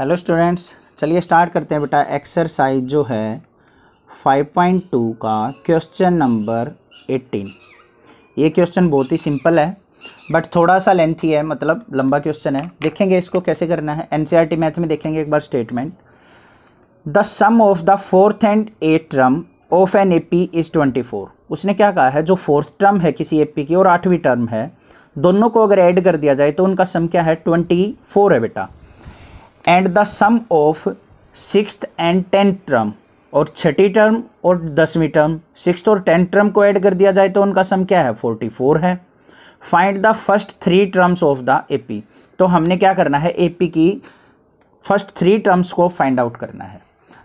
Hello students चलिए start करते हैं बेटा एक्सरसाइज जो है 5.2 का क्वेश्चन नंबर 18 ये क्वेश्चन बहुत ही सिंपल है बट थोड़ा सा लेंथी है मतलब लंबा क्वेश्चन है देखेंगे इसको कैसे करना है एनसीईआरटी मैथ e में देखेंगे एक बार statement the sum of the fourth and eight term of an A P is twenty four उसने क्या कहा है जो फोर्थ टर्म है किसी ए पी की और आठवीं टर्म है दोनों को अगर ऐड कर दिया जाए तो उनका सम क्या है ट्वेंटी फोर है बेटा and the sum of six and tenth term और छठी टर्म और दसवीं टर्म सिक्स और टेंथ टर्म को ऐड कर दिया जाए तो उनका सम क्या है फोर्टी फोर है find the first three terms of the AP तो हमने क्या करना है एपी की फर्स्ट थ्री टर्म्स को फाइंड आउट करना है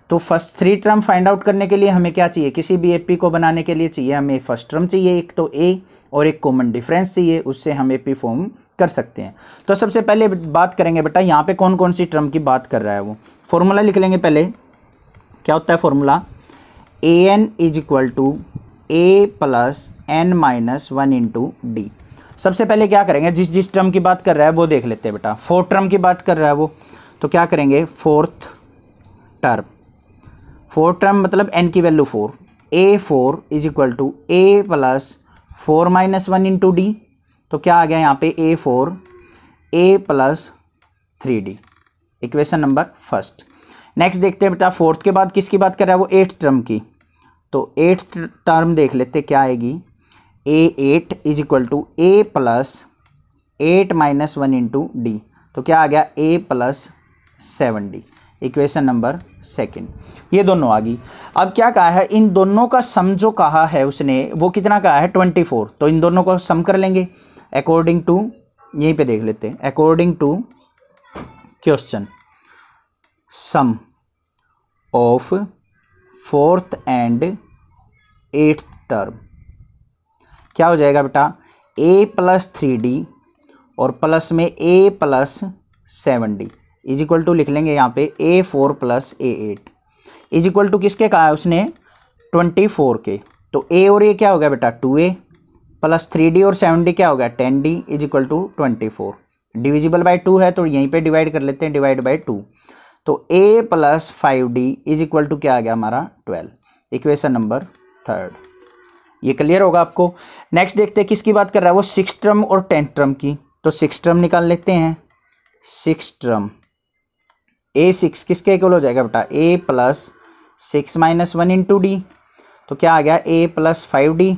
तो first three term find out करने के लिए हमें क्या चाहिए किसी भी एपी को बनाने के लिए चाहिए हमें फर्स्ट टर्म चाहिए एक तो ए और एक कॉमन डिफरेंस चाहिए उससे हम एपी फॉर्म कर सकते हैं तो सबसे पहले बात करेंगे बेटा यहाँ पे कौन कौन सी टर्म की बात कर रहा है वो फॉर्मूला लिख लेंगे पहले क्या होता है formula A N is equal to A plus N minus one into D सबसे पहले क्या करेंगे जिस जिस टर्म की बात कर रहा है वो देख लेते हैं बेटा फोर्थ टर्म की बात कर रहा है वो तो क्या करेंगे फोर्थ टर्म फोर टर्म मतलब एन की value four A four is equal to A plus four minus one into D तो क्या आ गया यहाँ पे A four A plus three D equation number first next देखते हैं बेटा फोर्थ के बाद किसकी बात कर रहा है वो एट्थ टर्म की तो एट्थ टर्म देख लेते क्या आएगी A eight is equal to A plus eight minus one into D तो क्या आ गया ए plus seven D equation number second ये दोनों आ गई अब क्या कहा है इन दोनों का सम जो कहा है उसने वो कितना कहा है ट्वेंटी फोर तो इन दोनों को सम कर लेंगे अकॉर्डिंग टू यहीं पे देख लेते हैं according to question sum of fourth and eighth term क्या हो जाएगा बेटा ए प्लस थ्री डी और प्लस में A plus seven D is equal to लिख लेंगे यहाँ पे A four plus A eight is equal to किसके कहा है उसने ट्वेंटी फोर के तो ए और ए क्या हो गया बेटा टू ए प्लस थ्री डी और सेवन डी क्या हो गया ten D is equal to twenty four divisible by two है तो यहीं पे डिवाइड कर लेते हैं डिवाइड बाई टू तो A plus five D is equal to क्या आ गया हमारा ट्वेल्व इक्वेशन नंबर थर्ड ये क्लियर होगा आपको नेक्स्ट देखते हैं किसकी बात कर रहा है वो सिक्स टर्म और टेंथ टर्म की तो सिक्स टर्म निकाल लेते हैं सिक्स टर्म ए सिक्स किसके इक्वल हो जाएगा बेटा A plus six minus one into D तो क्या आ गया ए plus five D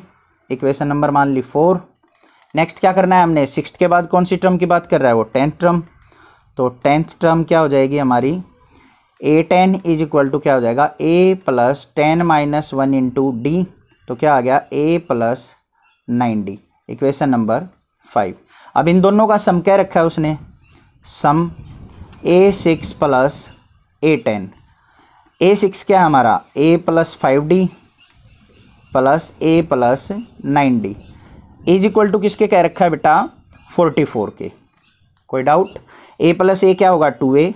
equation number मान ली फोर नेक्स्ट क्या करना है हमने सिक्स के बाद कौन सी टर्म की बात कर रहा है वो टेंथ टर्म तो टेंथ टर्म क्या हो जाएगी हमारी a ten is equal to क्या हो जाएगा a plus ten minus one into D तो क्या आ गया ए plus nine d equation number five अब इन दोनों का सम क्या रखा है उसने sum a six plus a ten a six क्या है हमारा a plus five d plus a plus nine d is equal to किसके कह रखा है बेटा फोर्टी फोर के कोई डाउट ए प्लस ए क्या होगा टू ए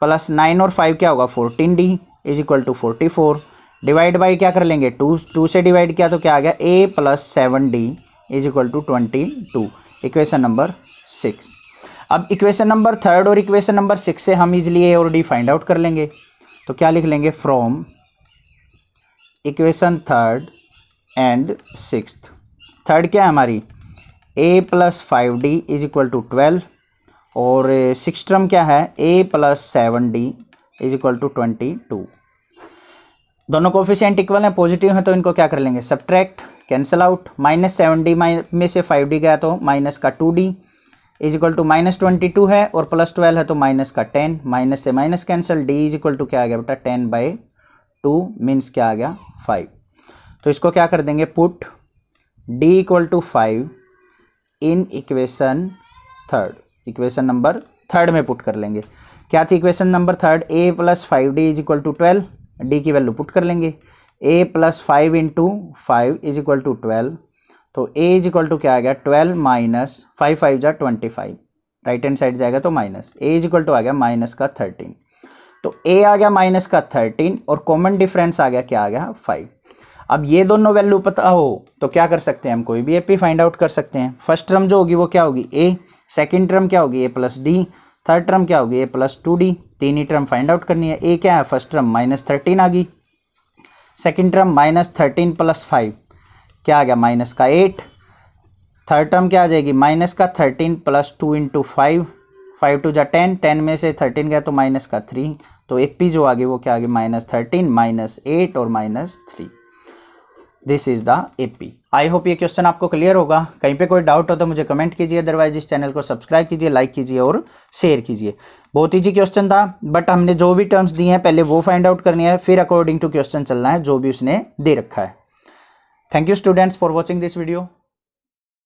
प्लस नाइन और फाइव क्या होगा fourteen d is equal to forty four divide by क्या कर लेंगे टू टू से डिवाइड किया तो क्या आ गया ए plus seven D is equal to twenty two equation number six अब इक्वेशन नंबर थर्ड और इक्वेशन नंबर सिक्स से हम इजिली ए और डी फाइंड आउट कर लेंगे तो क्या लिख लेंगे from equation third and six third क्या है हमारी a plus five D is equal to twelve और सिक्स टर्म क्या है a plus seven D is equal to twenty two दोनों कोफिशेंट इक्वल हैं पॉजिटिव हैं तो इनको क्या कर लेंगे subtract cancel out minus seven d में से फाइव डी गया तो माइनस का two d is equal to minus twenty two है और प्लस ट्वेल्व है तो माइनस का टेन माइनस से minus cancel d is equal to क्या आ गया बेटा टेन बाई टू मीन्स क्या आ गया फाइव तो इसको क्या कर देंगे put d equal to five in equation third equation number third में पुट कर लेंगे क्या थी equation number third a plus five D is equal to twelve d की वैल्यू पुट कर लेंगे a plus five into five is equal to twelve तो a is equal to क्या आ गया ट्वेल्व माइनस फाइव फाइव जा twenty five right hand side जाएगा तो minus a is equal to आ गया माइनस का थर्टीन तो ए आ गया माइनस का थर्टीन और कॉमन डिफरेंस आ गया क्या आ गया फाइव अब ये दोनों वैल्यू पता हो तो क्या कर सकते हैं हम कोई भी ए पी फाइंड आउट कर सकते हैं फर्स्ट टर्म जो होगी वो क्या होगी ए सेकेंड टर्म क्या होगी a plus d third term क्या होगी ए प्लस टू डी तीन ही टर्म फाइंड आउट करनी है ए क्या है फर्स्ट टर्म माइनस थर्टीन आ गई second term minus thirteen plus five क्या आ गया माइनस का एट थर्ड टर्म क्या आ जाएगी माइनस का thirteen plus two into five five two जा टेन टेन में से थर्टीन गया तो माइनस का थ्री तो एक पी जो आ गई वो क्या आ गई माइनस थर्टीन माइनस एट और minus three this is the A P I hope ये क्वेश्चन आपको क्लियर होगा कहीं पे कोई डाउट हो तो मुझे कमेंट कीजिए अदरवाइज इस चैनल को सब्सक्राइब कीजिए लाइक कीजिए और शेयर कीजिए बहुत ईजी क्वेश्चन था बट हमने जो भी टर्म्स दिए हैं पहले वो फाइंड आउट करनी है फिर अकॉर्डिंग टू क्वेश्चन चलना है जो भी उसने दे रखा है Thank you students for watching this video.